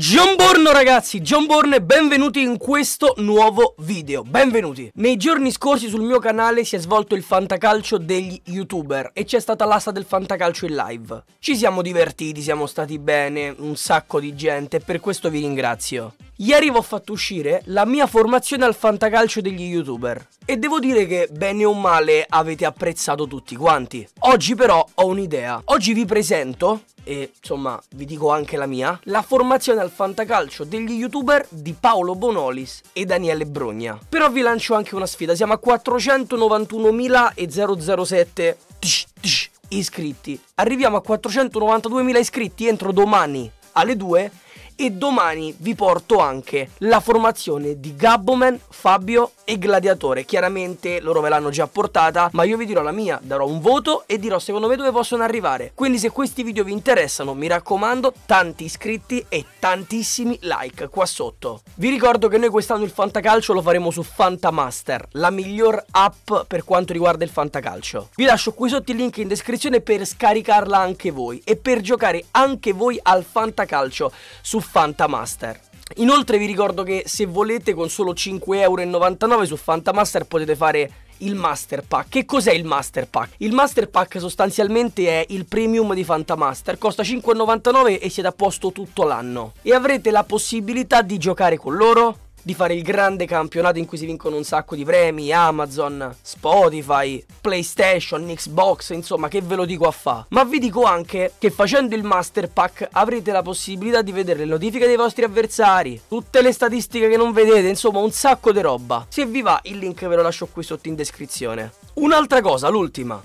John Borno ragazzi, John Borno e benvenuti in questo nuovo video, benvenuti! Nei giorni scorsi sul mio canale si è svolto il fantacalcio degli youtuber e c'è stata l'asta del fantacalcio in live. Ci siamo divertiti, siamo stati bene, un sacco di gente e per questo vi ringrazio. Ieri vi ho fatto uscire la mia formazione al fantacalcio degli youtuber e devo dire che bene o male avete apprezzato tutti quanti. Oggi però ho un'idea. Oggi vi presento, e insomma vi dico anche la mia, la formazione al fantacalcio degli youtuber di Paolo Bonolis e Daniele Brogna. Però vi lancio anche una sfida, siamo a 491.007 iscritti. Arriviamo a 492.000 iscritti entro domani alle 2 e domani vi porto anche la formazione di Gabboman, Fabio e Gladiatore. Chiaramente loro ve l'hanno già portata, ma io vi dirò la mia, darò un voto e dirò secondo me dove possono arrivare. Quindi se questi video vi interessano, mi raccomando, tanti iscritti e tantissimi like qua sotto. Vi ricordo che noi quest'anno il fantacalcio lo faremo su Fantamaster, la miglior app per quanto riguarda il fantacalcio. Vi lascio qui sotto il link in descrizione per scaricarla anche voi e per giocare anche voi al fantacalcio su Fantamaster. Inoltre vi ricordo che se volete con solo 5,99€ su Fantamaster potete fare il Master Pack. Che cos'è il Master Pack? Il Master Pack sostanzialmente è il premium di Fantamaster, costa 5,99€ e siete a posto tutto l'anno. E avrete la possibilità di giocare con loro, di fare il grande campionato in cui si vincono un sacco di premi, Amazon, Spotify, PlayStation, Xbox, insomma che ve lo dico a fa. Ma vi dico anche che facendo il Master Pack avrete la possibilità di vedere le notifiche dei vostri avversari, tutte le statistiche che non vedete, insomma un sacco di roba. Se vi va il link ve lo lascio qui sotto in descrizione. Un'altra cosa, l'ultima.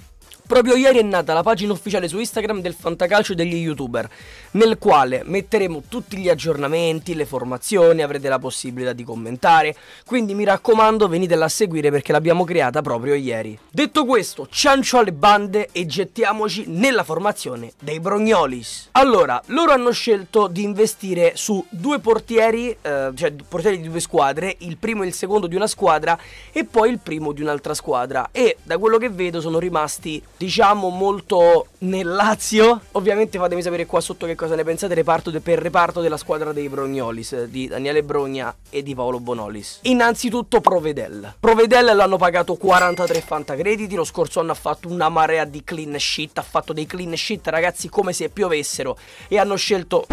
Proprio ieri è nata la pagina ufficiale su Instagram del Fantacalcio degli youtuber, nel quale metteremo tutti gli aggiornamenti, le formazioni, avrete la possibilità di commentare, quindi mi raccomando venitela a seguire perché l'abbiamo creata proprio ieri. Detto questo, ciancio alle bande e gettiamoci nella formazione dei Brognolis. Allora, loro hanno scelto di investire su due portieri, eh, cioè portieri di due squadre, il primo e il secondo di una squadra e poi il primo di un'altra squadra e da quello che vedo sono rimasti diciamo molto nel Lazio. Ovviamente fatemi sapere qua sotto che cosa ne pensate reparto de per reparto della squadra dei Brognolis, di Daniele Brogna e di Paolo Bonolis. Innanzitutto Provedel. Provedel l'hanno pagato 43 fantacrediti, lo scorso anno ha fatto una marea di clean shit, ha fatto dei clean shit ragazzi come se piovessero e hanno scelto...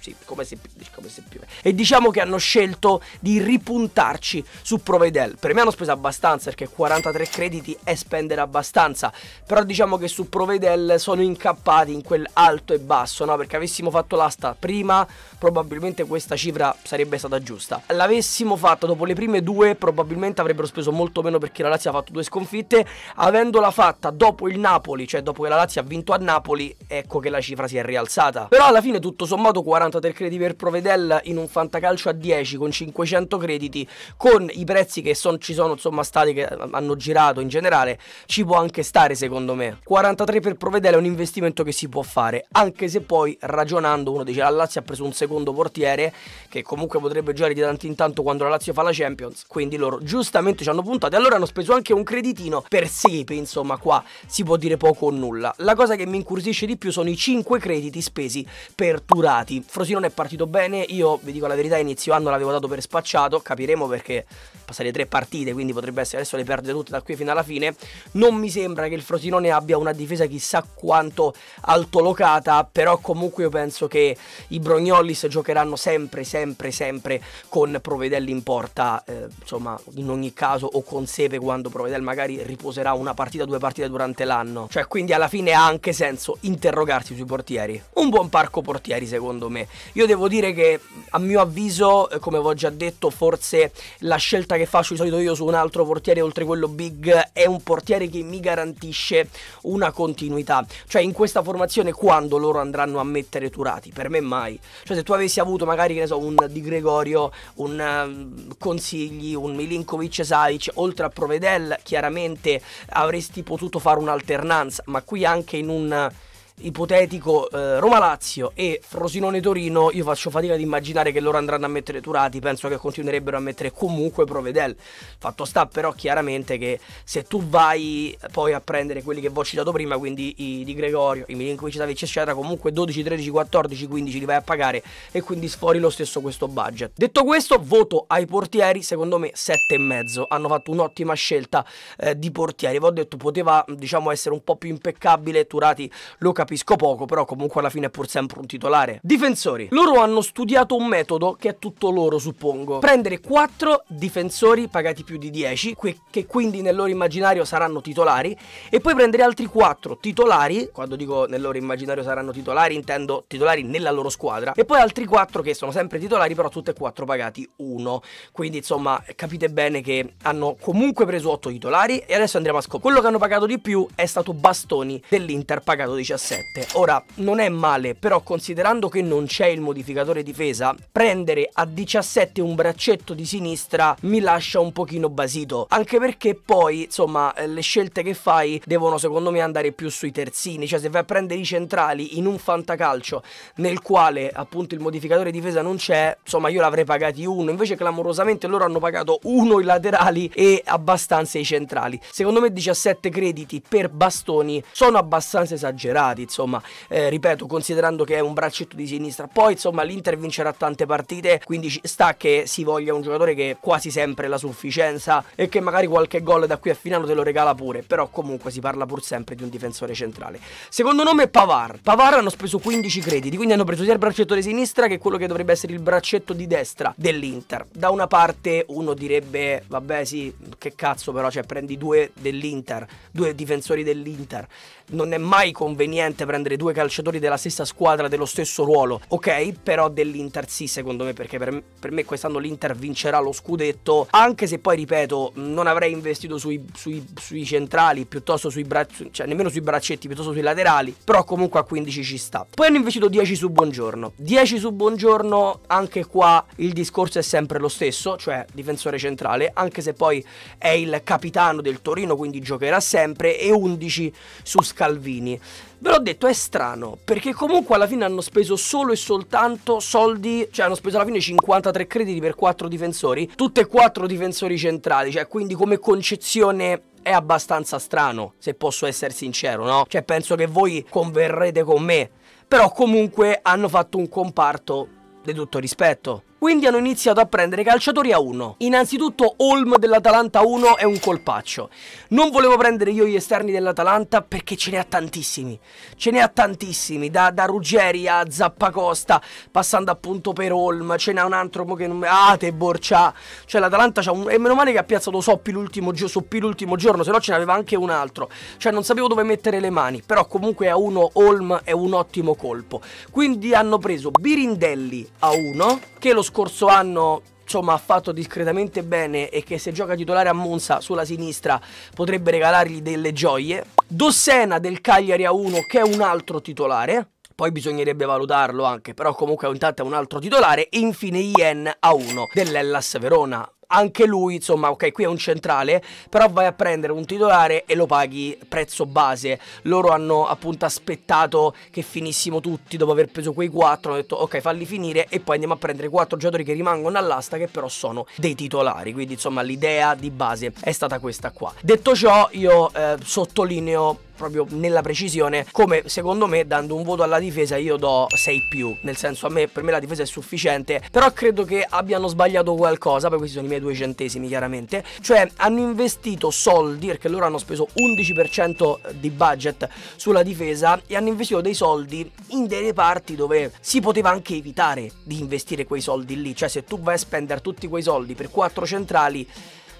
sì, come se, come se piove. E diciamo che hanno scelto di ripuntarci su Provedel. Per me hanno speso abbastanza perché 43 crediti è spendere abbastanza però diciamo che su Provedel sono incappati in quel alto e basso, no? Perché avessimo fatto l'asta prima, probabilmente questa cifra sarebbe stata giusta. L'avessimo fatta dopo le prime due, probabilmente avrebbero speso molto meno perché la Lazio ha fatto due sconfitte. Avendola fatta dopo il Napoli, cioè dopo che la Lazio ha vinto a Napoli, ecco che la cifra si è rialzata. Però alla fine tutto sommato 43 crediti per Provedel in un fantacalcio a 10 con 500 crediti, con i prezzi che son, ci sono insomma stati che hanno girato in generale, ci può anche stare secondo secondo me. 43 per Provedele è un investimento che si può fare, anche se poi ragionando uno dice la Lazio ha preso un secondo portiere che comunque potrebbe giocare di tanto in tanto quando la Lazio fa la Champions, quindi loro giustamente ci hanno puntato e allora hanno speso anche un creditino per Sepe, insomma qua si può dire poco o nulla. La cosa che mi incursisce di più sono i 5 crediti spesi per Turati. Frosinone è partito bene, io vi dico la verità inizio anno l'avevo dato per spacciato, capiremo perché passate tre partite, quindi potrebbe essere adesso le perde tutte da qui fino alla fine. Non mi sembra che il Frosinone abbia una difesa chissà quanto altolocata, però comunque io penso che i Brognollis giocheranno sempre, sempre, sempre con Provedelli in porta, eh, insomma, in ogni caso o con Sepe quando Provedel magari riposerà una partita, due partite durante l'anno. Cioè, quindi alla fine ha anche senso interrogarsi sui portieri. Un buon parco portieri, secondo me. Io devo dire che a mio avviso, eh, come ho già detto, forse la scelta che faccio di solito io su un altro portiere oltre quello big è un portiere che mi garantisce una continuità. Cioè in questa formazione quando loro andranno a mettere Turati? Per me mai. Cioè se tu avessi avuto magari che ne so un Di Gregorio, un uh, Consigli, un Milinkovic Savic, oltre a Provedel chiaramente avresti potuto fare un'alternanza, ma qui anche in un ipotetico eh, Roma-Lazio e Frosinone-Torino, io faccio fatica ad immaginare che loro andranno a mettere Turati, penso che continuerebbero a mettere comunque Provedel. Fatto sta però chiaramente che se tu vai eh, poi a prendere quelli che vi ho citato prima, quindi i di Gregorio, i Milinkovic, Savic eccetera, comunque 12, 13, 14, 15 li vai a pagare e quindi sfori lo stesso questo budget. Detto questo, voto ai portieri, secondo me 7,5. Hanno fatto un'ottima scelta eh, di portieri. Vi ho detto poteva diciamo essere un po' più impeccabile, Turati lo capisce capisco poco, però comunque alla fine è pur sempre un titolare. Difensori. Loro hanno studiato un metodo che è tutto loro, suppongo. Prendere 4 difensori pagati più di 10, che quindi nel loro immaginario saranno titolari, e poi prendere altri 4 titolari, quando dico nel loro immaginario saranno titolari, intendo titolari nella loro squadra, e poi altri 4 che sono sempre titolari, però tutte e 4 pagati 1. Quindi insomma capite bene che hanno comunque preso 8 titolari e adesso andremo a scoprire. Quello che hanno pagato di più è stato Bastoni dell'Inter, pagato 17. 7. Ora, non è male, però considerando che non c'è il modificatore difesa, prendere a 17 un braccetto di sinistra mi lascia un pochino basito, anche perché poi, insomma, eh, le scelte che fai devono secondo me andare più sui terzini, cioè se vai a prendere i centrali in un fantacalcio nel quale appunto il modificatore difesa non c'è, insomma io l'avrei pagati uno, invece clamorosamente loro hanno pagato uno i laterali e abbastanza i centrali. Secondo me 17 crediti per bastoni sono abbastanza esagerati, insomma, eh, ripeto, considerando che è un braccetto di sinistra. Poi, insomma, l'Inter vincerà tante partite, quindi sta che si voglia un giocatore che quasi sempre la sufficienza e che magari qualche gol da qui a finale te lo regala pure, però comunque si parla pur sempre di un difensore centrale. Secondo nome è Pavar. Pavar hanno speso 15 crediti, quindi hanno preso sia il braccetto di sinistra che quello che dovrebbe essere il braccetto di destra dell'Inter. Da una parte uno direbbe, vabbè sì, che cazzo però, cioè prendi due dell'Inter, due difensori dell'Inter. Non è mai conveniente divertente prendere due calciatori della stessa squadra, dello stesso ruolo, ok? Però dell'Inter sì, secondo me, perché per, per me quest'anno l'Inter vincerà lo scudetto, anche se poi, ripeto, non avrei investito sui, sui, sui centrali, piuttosto sui bracci, cioè nemmeno sui braccetti, piuttosto sui laterali, però comunque a 15 ci sta. Poi hanno investito 10 su Buongiorno. 10 su Buongiorno, anche qua il discorso è sempre lo stesso, cioè difensore centrale, anche se poi è il capitano del Torino, quindi giocherà sempre, e 11 su Scalvini. Ve l'ho detto, è strano, perché comunque alla fine hanno speso solo e soltanto soldi, cioè hanno speso alla fine 53 crediti per 4 difensori, tutte e 4 difensori centrali, cioè quindi come concezione è abbastanza strano, se posso essere sincero, no? Cioè penso che voi converrete con me, però comunque hanno fatto un comparto di tutto rispetto. Quindi hanno iniziato a prendere calciatori a uno. Innanzitutto Holm dell'Atalanta 1 è un colpaccio. Non volevo prendere io gli esterni dell'Atalanta perché ce ne ha tantissimi. Ce ne ha tantissimi, da, da Ruggeri a Zappacosta, passando appunto per Holm, ce n'è un altro che non... Ate, ah, Borcià. Cioè l'Atalanta c'ha un... E meno male che ha piazzato Soppi l'ultimo, gio... Soppi l'ultimo giorno, se no ce n'aveva anche un altro. Cioè non sapevo dove mettere le mani, però comunque a 1 Holm è un ottimo colpo. Quindi hanno preso Birindelli a 1, che lo scorso anno insomma ha fatto discretamente bene e che se gioca titolare a Monza sulla sinistra potrebbe regalargli delle gioie. Dossena del Cagliari a 1 che è un altro titolare. Poi bisognerebbe valutarlo anche, però comunque intanto è un altro titolare. E infine Ien a 1 dell'Ellas Verona anche lui, insomma, ok, qui è un centrale, però vai a prendere un titolare e lo paghi prezzo base. Loro hanno appunto aspettato che finissimo tutti dopo aver preso quei quattro, hanno detto ok, falli finire e poi andiamo a prendere quattro giocatori che rimangono all'asta che però sono dei titolari, quindi insomma l'idea di base è stata questa qua. Detto ciò, io eh, sottolineo proprio nella precisione come secondo me dando un voto alla difesa io do 6 più nel senso a me per me la difesa è sufficiente però credo che abbiano sbagliato qualcosa per questi sono i miei e due centesimi chiaramente, cioè hanno investito soldi, perché loro hanno speso 11% di budget sulla difesa e hanno investito dei soldi in dei reparti dove si poteva anche evitare di investire quei soldi lì, cioè se tu vai a spendere tutti quei soldi per quattro centrali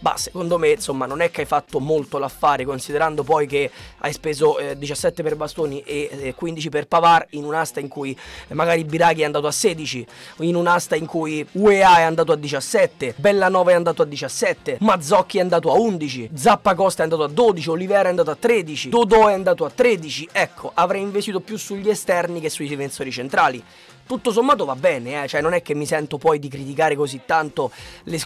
ma secondo me insomma non è che hai fatto molto l'affare considerando poi che hai speso eh, 17 per Bastoni e eh, 15 per Pavar in un'asta in cui eh, magari Biraghi è andato a 16, in un'asta in cui UEA è andato a 17, Bellanova è andato a 17, Mazzocchi è andato a 11, Zappa Costa è andato a 12, Olivera è andato a 13, Dodò è andato a 13, ecco avrei investito più sugli esterni che sui difensori centrali tutto sommato va bene, eh? cioè non è che mi sento poi di criticare così tanto di,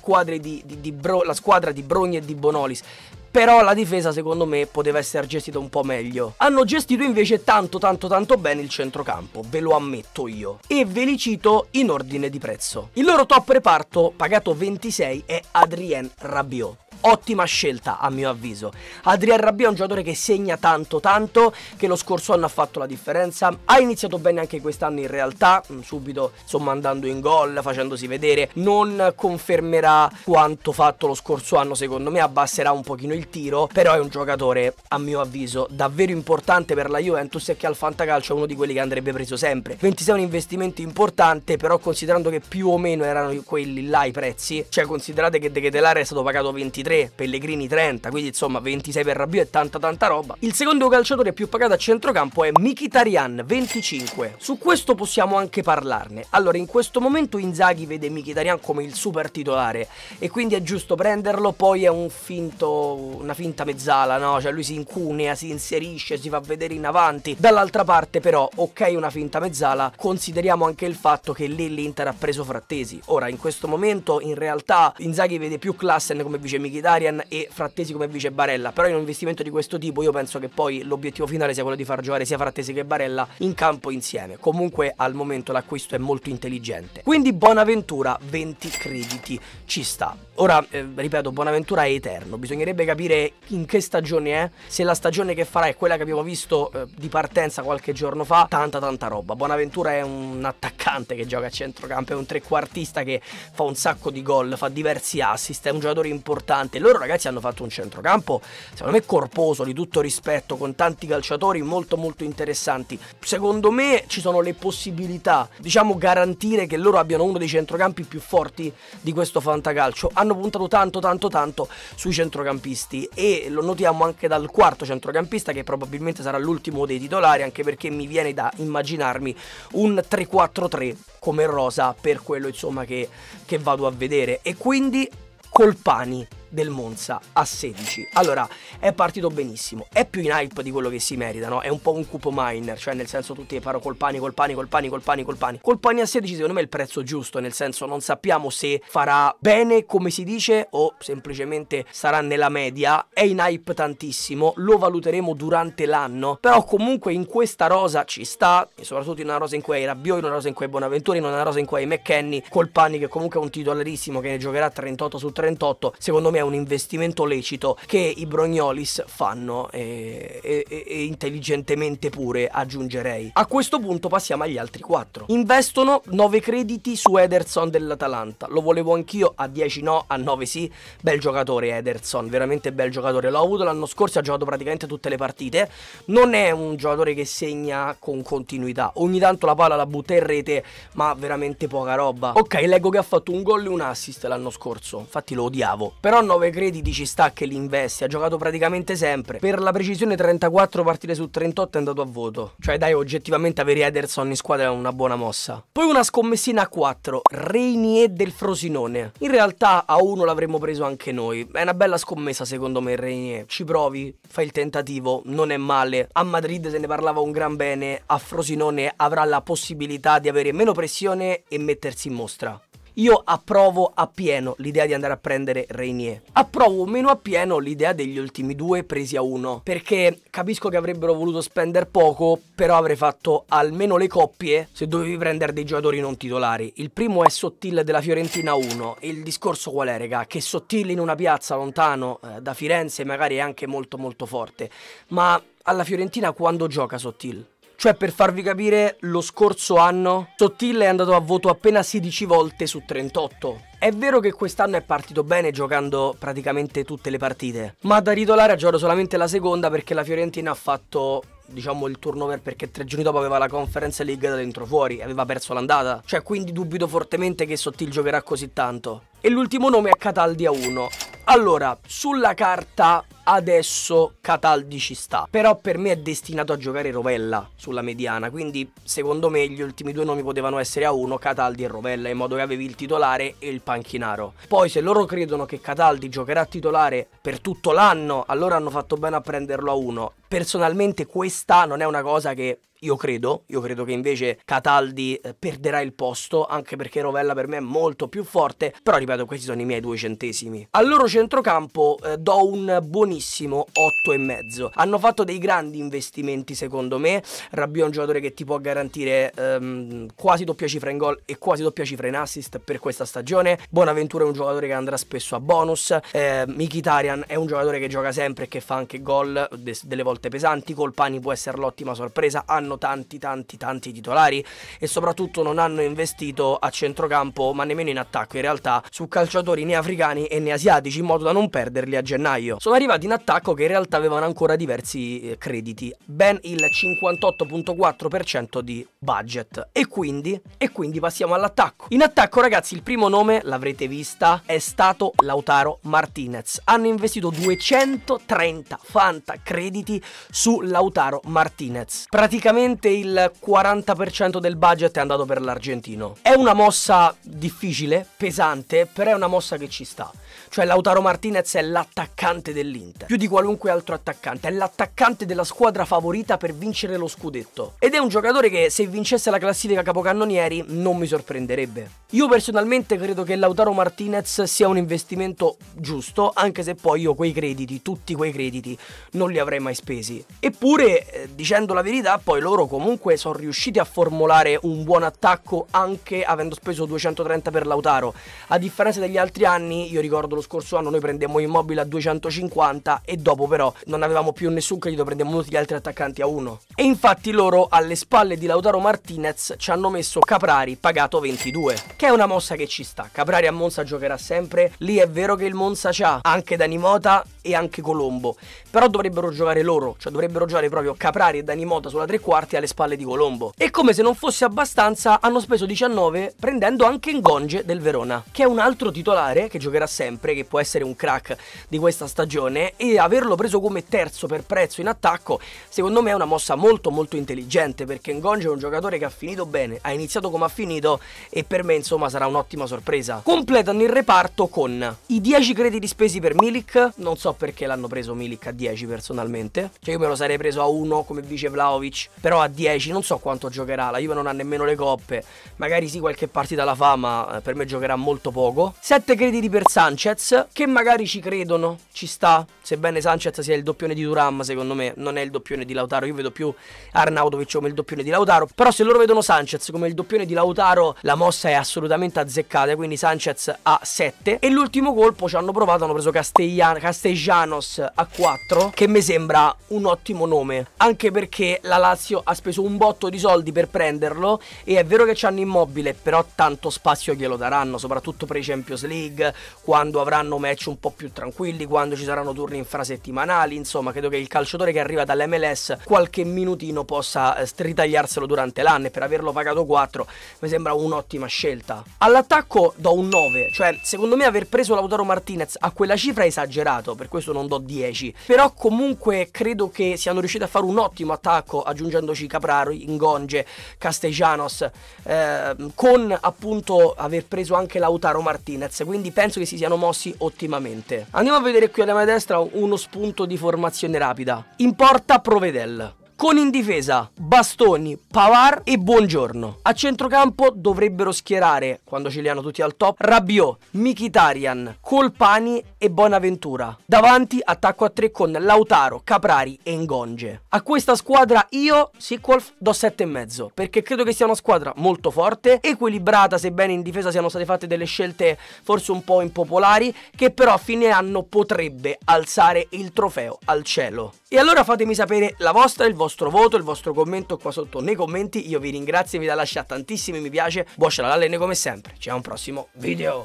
di, di bro, la squadra squadra di Brogni e di Bonolis però la difesa secondo me poteva essere gestita un po' meglio. Hanno gestito invece tanto tanto tanto bene il centrocampo, ve lo ammetto io, e ve li cito in ordine di prezzo. Il loro top reparto, pagato 26, è Adrien Rabiot ottima scelta a mio avviso. Adrian Rabbia è un giocatore che segna tanto tanto, che lo scorso anno ha fatto la differenza, ha iniziato bene anche quest'anno in realtà, mm, subito insomma andando in gol, facendosi vedere, non confermerà quanto fatto lo scorso anno secondo me, abbasserà un pochino il tiro, però è un giocatore a mio avviso davvero importante per la Juventus e che al fantacalcio è uno di quelli che andrebbe preso sempre. 26 è un investimento importante, però considerando che più o meno erano quelli là i prezzi, cioè considerate che De Ketelare è stato pagato 23 23, Pellegrini 30, quindi insomma 26 per Rabiot e tanta tanta roba. Il secondo calciatore più pagato a centrocampo è Mkhitaryan, 25. Su questo possiamo anche parlarne. Allora, in questo momento Inzaghi vede Mkhitaryan come il super titolare e quindi è giusto prenderlo, poi è un finto una finta mezzala, no? Cioè lui si incunea, si inserisce, si fa vedere in avanti. Dall'altra parte però, ok, una finta mezzala, consideriamo anche il fatto che lì l'Inter ha preso Frattesi. Ora, in questo momento in realtà Inzaghi vede più Klassen come vice Michele Mkhitaryan e Frattesi come vice Barella, però in un investimento di questo tipo io penso che poi l'obiettivo finale sia quello di far giocare sia Frattesi che Barella in campo insieme. Comunque al momento l'acquisto è molto intelligente. Quindi Bonaventura 20 crediti ci sta. Ora, eh, ripeto, Bonaventura è eterno, bisognerebbe capire in che stagione è, se la stagione che farà è quella che abbiamo visto eh, di partenza qualche giorno fa, tanta tanta roba. Bonaventura è un attaccante che gioca a centrocampo, è un trequartista che fa un sacco di gol, fa diversi assist, è un giocatore importante importante. Loro ragazzi hanno fatto un centrocampo, secondo me corposo, di tutto rispetto, con tanti calciatori molto molto interessanti. Secondo me ci sono le possibilità, diciamo garantire che loro abbiano uno dei centrocampi più forti di questo fantacalcio. Hanno puntato tanto tanto tanto sui centrocampisti e lo notiamo anche dal quarto centrocampista che probabilmente sarà l'ultimo dei titolari, anche perché mi viene da immaginarmi un 3-4-3 come rosa per quello insomma che, che vado a vedere e quindi Colpani del Monza a 16. Allora, è partito benissimo, è più in hype di quello che si merita, no? È un po' un cupo miner, cioè nel senso tutti paro col pani, col pani, col pani, col pani, col pani. a 16 secondo me è il prezzo giusto, nel senso non sappiamo se farà bene come si dice o semplicemente sarà nella media, è in hype tantissimo, lo valuteremo durante l'anno, però comunque in questa rosa ci sta, e soprattutto in una rosa in cui hai Rabiot, in una rosa in cui hai Bonaventura, in una rosa in cui hai McKenny, col pani che comunque è un titolarissimo che ne giocherà 38 su 38, secondo me un investimento lecito che i Brognolis fanno e, e, e intelligentemente pure aggiungerei. A questo punto passiamo agli altri quattro. Investono 9 crediti su Ederson dell'Atalanta. Lo volevo anch'io a 10 no, a 9 sì. Bel giocatore Ederson, veramente bel giocatore. L'ho avuto l'anno scorso, ha giocato praticamente tutte le partite. Non è un giocatore che segna con continuità. Ogni tanto la palla la butta in rete, ma veramente poca roba. Ok, leggo che ha fatto un gol e un assist l'anno scorso. Infatti lo odiavo. Però 9 crediti ci sta che li investi, ha giocato praticamente sempre. Per la precisione 34 partite su 38 è andato a voto. Cioè dai, oggettivamente avere Ederson in squadra è una buona mossa. Poi una scommessina a 4, Reinier del Frosinone. In realtà a 1 l'avremmo preso anche noi. È una bella scommessa secondo me Reinier. Ci provi, fai il tentativo, non è male. A Madrid se ne parlava un gran bene, a Frosinone avrà la possibilità di avere meno pressione e mettersi in mostra. Io approvo appieno l'idea di andare a prendere Reinier. Approvo meno appieno l'idea degli ultimi due presi a uno. Perché capisco che avrebbero voluto spendere poco, però avrei fatto almeno le coppie se dovevi prendere dei giocatori non titolari. Il primo è Sottil della Fiorentina 1. Il discorso qual è, raga? Che Sottil in una piazza lontano eh, da Firenze magari è anche molto molto forte. Ma alla Fiorentina quando gioca Sottil? Cioè, per farvi capire, lo scorso anno Sottile è andato a voto appena 16 volte su 38. È vero che quest'anno è partito bene giocando praticamente tutte le partite, ma da ritolare ha giocato solamente la seconda perché la Fiorentina ha fatto diciamo, il turnover perché tre giorni dopo aveva la Conference League da dentro fuori, aveva perso l'andata. Cioè, quindi dubito fortemente che Sottil giocherà così tanto. E l'ultimo nome è Cataldi a 1. Allora, sulla carta adesso Cataldi ci sta, però per me è destinato a giocare Rovella sulla mediana, quindi secondo me gli ultimi due nomi potevano essere a 1, Cataldi e Rovella, in modo che avevi il titolare e il panchinaro. Poi se loro credono che Cataldi giocherà titolare per tutto l'anno, allora hanno fatto bene a prenderlo a 1 personalmente questa non è una cosa che io credo, io credo che invece Cataldi eh, perderà il posto, anche perché Rovella per me è molto più forte, però ripeto, questi sono i miei due centesimi. Al loro centrocampo eh, do un buonissimo 8,5. Hanno fatto dei grandi investimenti secondo me, Rabiot è un giocatore che ti può garantire ehm, quasi doppia cifra in gol e quasi doppia cifra in assist per questa stagione, Bonaventura è un giocatore che andrà spesso a bonus, eh, Mikitarian è un giocatore che gioca sempre e che fa anche gol de delle volte pesanti, Colpani può essere l'ottima sorpresa, hanno hanno tanti, tanti, tanti titolari e soprattutto non hanno investito a centrocampo ma nemmeno in attacco in realtà su calciatori né africani e né asiatici in modo da non perderli a gennaio. Sono arrivati in attacco che in realtà avevano ancora diversi eh, crediti, ben il 58.4% di budget. E quindi, e quindi passiamo all'attacco. In attacco ragazzi il primo nome, l'avrete vista, è stato Lautaro Martinez. Hanno investito 230 fanta crediti su Lautaro Martinez. Praticamente praticamente il 40% del budget è andato per l'argentino. È una mossa difficile, pesante, però è una mossa che ci sta. Cioè Lautaro Martinez è l'attaccante dell'Inter, più di qualunque altro attaccante, è l'attaccante della squadra favorita per vincere lo scudetto. Ed è un giocatore che se vincesse la classifica capocannonieri non mi sorprenderebbe. Io personalmente credo che Lautaro Martinez sia un investimento giusto, anche se poi io quei crediti, tutti quei crediti, non li avrei mai spesi. Eppure, eh, dicendo la verità, poi loro loro comunque sono riusciti a formulare un buon attacco anche avendo speso 230 per Lautaro. A differenza degli altri anni, io ricordo lo scorso anno noi prendemmo Immobile a 250 e dopo però non avevamo più nessun credito, prendemmo tutti gli altri attaccanti a 1. E infatti loro alle spalle di Lautaro Martinez ci hanno messo Caprari pagato 22, che è una mossa che ci sta. Caprari a Monza giocherà sempre, lì è vero che il Monza c'ha anche Danimota e anche Colombo, però dovrebbero giocare loro, cioè dovrebbero giocare proprio Caprari e Dani Mota sulla tre quarti alle spalle di Colombo. E come se non fosse abbastanza, hanno speso 19 prendendo anche Ngonge del Verona, che è un altro titolare che giocherà sempre, che può essere un crack di questa stagione e averlo preso come terzo per prezzo in attacco, secondo me è una mossa molto molto intelligente perché Ngonge è un giocatore che ha finito bene, ha iniziato come ha finito e per me insomma sarà un'ottima sorpresa. Completano il reparto con i 10 crediti spesi per Milik, non so perché l'hanno preso Milik a 10 10 personalmente. Cioè io me lo sarei preso a 1 come dice Vlaovic, però a 10 non so quanto giocherà, la Juve non ha nemmeno le coppe, magari sì qualche partita la fa, ma eh, per me giocherà molto poco. 7 crediti per Sanchez, che magari ci credono, ci sta, sebbene Sanchez sia il doppione di Duram, secondo me non è il doppione di Lautaro, io vedo più Arnautovic come il doppione di Lautaro, però se loro vedono Sanchez come il doppione di Lautaro, la mossa è assolutamente azzeccata, quindi Sanchez a 7 e l'ultimo colpo ci hanno provato, hanno preso Castellanos a 4 Castro che mi sembra un ottimo nome, anche perché la Lazio ha speso un botto di soldi per prenderlo e è vero che c'hanno immobile, però tanto spazio glielo daranno, soprattutto per i Champions League, quando avranno match un po' più tranquilli, quando ci saranno turni infrasettimanali, insomma, credo che il calciatore che arriva dall'MLS qualche minutino possa eh, ritagliarselo durante l'anno e per averlo pagato 4 mi sembra un'ottima scelta. All'attacco do un 9, cioè secondo me aver preso Lautaro Martinez a quella cifra è esagerato, per questo non do 10, però però comunque credo che siano riusciti a fare un ottimo attacco aggiungendoci Capraro, Ingonge, Castellanos, eh, con appunto aver preso anche Lautaro Martinez, quindi penso che si siano mossi ottimamente. Andiamo a vedere qui alla mia destra uno spunto di formazione rapida. In porta Provedel con in difesa Bastoni, Pavar e Buongiorno. A centrocampo dovrebbero schierare, quando ce li hanno tutti al top, Rabiot, Mikitarian, Colpani e Bonaventura. Davanti attacco a tre con Lautaro, Caprari e Ngonge. A questa squadra io, Sikolf, do 7,5 perché credo che sia una squadra molto forte, equilibrata sebbene in difesa siano state fatte delle scelte forse un po' impopolari, che però a fine anno potrebbe alzare il trofeo al cielo. E allora fatemi sapere la vostra, il vostro voto, il vostro commento qua sotto nei commenti. Io vi ringrazio, e vi da lasciare tantissimi mi piace. Buon scialalalle come sempre. Ci vediamo un prossimo video.